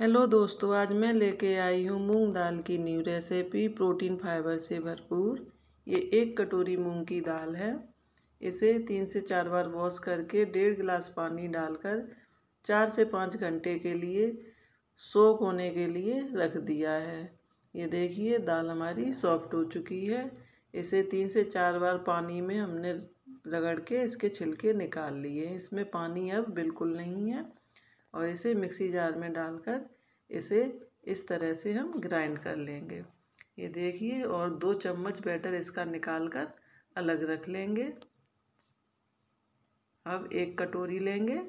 hello दोस्तों आज मैं लेके आई हूँ मूंग दाल की न्यू रेसिपी प्रोटीन फाइबर से भरपूर ये एक कटोरी मूंग की दाल है इसे तीन से चार बार वॉश करके डेढ़ गिलास पानी डालकर चार से पाँच घंटे के लिए सोख होने के लिए रख दिया है ये देखिए दाल हमारी सॉफ्ट हो चुकी है इसे तीन से चार बार पानी में हमने रगड़ के इसके छिलके निकाल लिए इसमें पानी अब बिल्कुल नहीं है और इसे मिक्सी जार में डालकर इसे इस तरह से हम ग्राइंड कर लेंगे ये देखिए और दो चम्मच बैटर इसका निकाल कर अलग रख लेंगे अब एक कटोरी लेंगे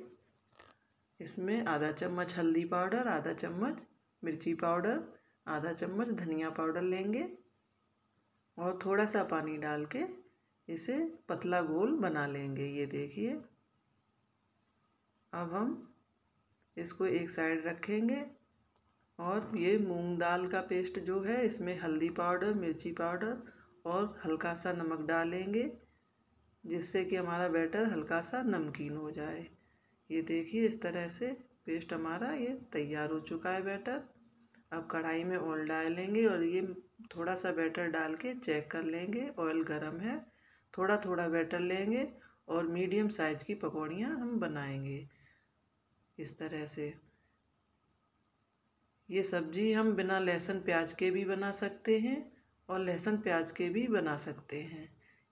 इसमें आधा चम्मच हल्दी पाउडर आधा चम्मच मिर्ची पाउडर आधा चम्मच धनिया पाउडर लेंगे और थोड़ा सा पानी डाल के इसे पतला गोल बना लेंगे ये देखिए अब हम इसको एक साइड रखेंगे और ये मूंग दाल का पेस्ट जो है इसमें हल्दी पाउडर मिर्ची पाउडर और हल्का सा नमक डालेंगे जिससे कि हमारा बैटर हल्का सा नमकीन हो जाए ये देखिए इस तरह से पेस्ट हमारा ये तैयार हो चुका है बैटर अब कढ़ाई में ऑयल डालेंगे और ये थोड़ा सा बैटर डाल के चेक कर लेंगे ऑयल गर्म है थोड़ा थोड़ा बैटर लेंगे और मीडियम साइज़ की पकौड़ियाँ हम बनाएंगे इस तरह से ये सब्जी हम बिना लहसुन प्याज के भी बना सकते हैं और लहसुन प्याज के भी बना सकते हैं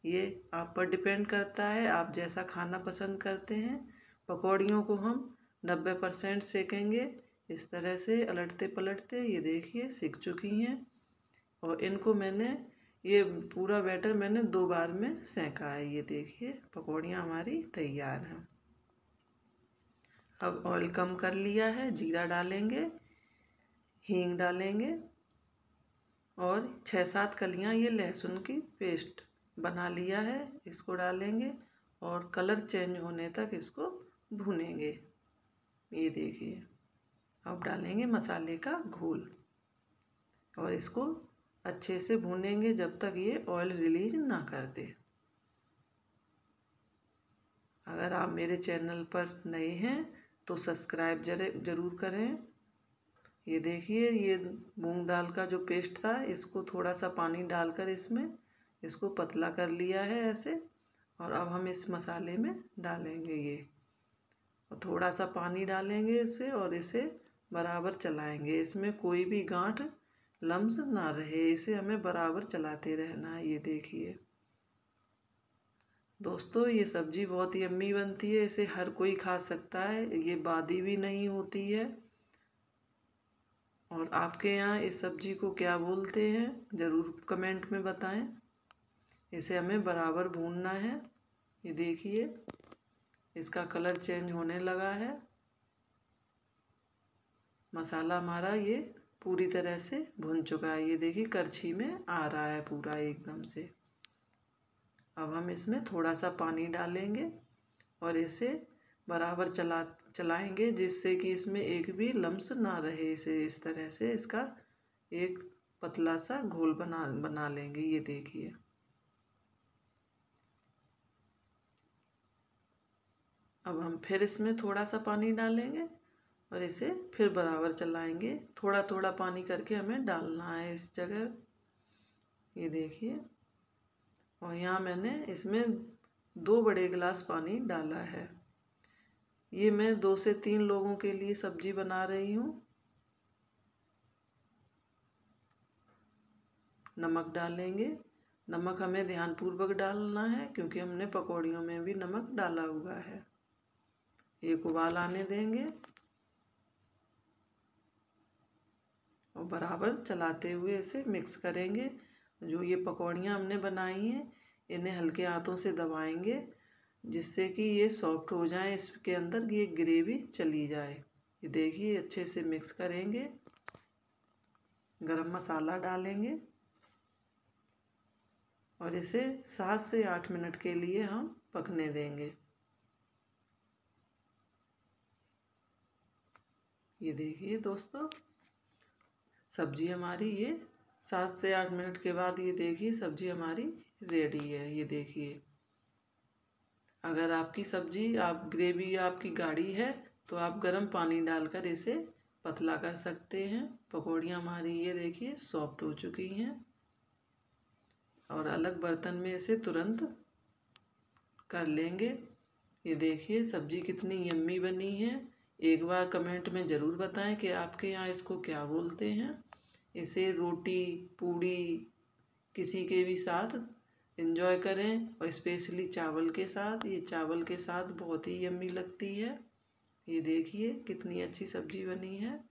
ये आप पर डिपेंड करता है आप जैसा खाना पसंद करते हैं पकौड़ियों को हम नब्बे परसेंट सेकेंगे इस तरह से पलटते पलटते ये देखिए सीख चुकी हैं और इनको मैंने ये पूरा बैटर मैंने दो बार में सेंका है ये देखिए पकौड़ियाँ हमारी तैयार हैं अब ऑयल कम कर लिया है जीरा डालेंगे हींग डालेंगे और छः सात कलियाँ ये लहसुन की पेस्ट बना लिया है इसको डालेंगे और कलर चेंज होने तक इसको भूनेंगे ये देखिए अब डालेंगे मसाले का घोल और इसको अच्छे से भूनेंगे जब तक ये ऑयल रिलीज ना कर दे अगर आप मेरे चैनल पर नए हैं तो सब्सक्राइब जर ज़रूर करें ये देखिए ये मूंग दाल का जो पेस्ट था इसको थोड़ा सा पानी डालकर इसमें इसको पतला कर लिया है ऐसे और अब हम इस मसाले में डालेंगे ये और थोड़ा सा पानी डालेंगे इसे और इसे बराबर चलाएंगे इसमें कोई भी गांठ लम्स ना रहे इसे हमें बराबर चलाते रहना है ये देखिए दोस्तों ये सब्ज़ी बहुत ही अम्मी बनती है इसे हर कोई खा सकता है ये बादी भी नहीं होती है और आपके यहाँ इस सब्ज़ी को क्या बोलते हैं ज़रूर कमेंट में बताएं इसे हमें बराबर भूनना है ये देखिए इसका कलर चेंज होने लगा है मसाला हमारा ये पूरी तरह से भुन चुका है ये देखिए करछी में आ रहा है पूरा एकदम से अब हम इसमें थोड़ा सा पानी डालेंगे और इसे बराबर चला चलाएंगे जिससे कि इसमें एक भी लम्स ना रहे इसे इस तरह से इसका एक पतला सा घोल बना बना लेंगे ये देखिए अब हम फिर इसमें थोड़ा सा पानी डालेंगे और इसे फिर बराबर चलाएंगे थोड़ा थोड़ा पानी करके हमें डालना है इस जगह ये देखिए और यहाँ मैंने इसमें दो बड़े गिलास पानी डाला है ये मैं दो से तीन लोगों के लिए सब्जी बना रही हूँ नमक डालेंगे नमक हमें ध्यानपूर्वक डालना है क्योंकि हमने पकौड़ियों में भी नमक डाला हुआ है एक उबाल आने देंगे और बराबर चलाते हुए इसे मिक्स करेंगे जो ये पकौड़ियाँ हमने बनाई हैं इन्हें हल्के हाथों से दबाएंगे जिससे कि ये सॉफ्ट हो जाए इसके अंदर ये ग्रेवी चली जाए ये देखिए अच्छे से मिक्स करेंगे गरम मसाला डालेंगे और इसे सात से आठ मिनट के लिए हम पकने देंगे ये देखिए दोस्तों सब्जी हमारी ये सात से आठ मिनट के बाद ये देखिए सब्ज़ी हमारी रेडी है ये देखिए अगर आपकी सब्ज़ी आप ग्रेवी आपकी गाढ़ी है तो आप गर्म पानी डालकर इसे पतला कर सकते हैं पकौड़ियाँ हमारी ये देखिए सॉफ्ट हो चुकी हैं और अलग बर्तन में इसे तुरंत कर लेंगे ये देखिए सब्ज़ी कितनी यम्मी बनी है एक बार कमेंट में ज़रूर बताएं कि आपके यहाँ इसको क्या बोलते हैं इसे रोटी पूड़ी किसी के भी साथ इन्जॉय करें और स्पेशली चावल के साथ ये चावल के साथ बहुत ही यम्मी लगती है ये देखिए कितनी अच्छी सब्जी बनी है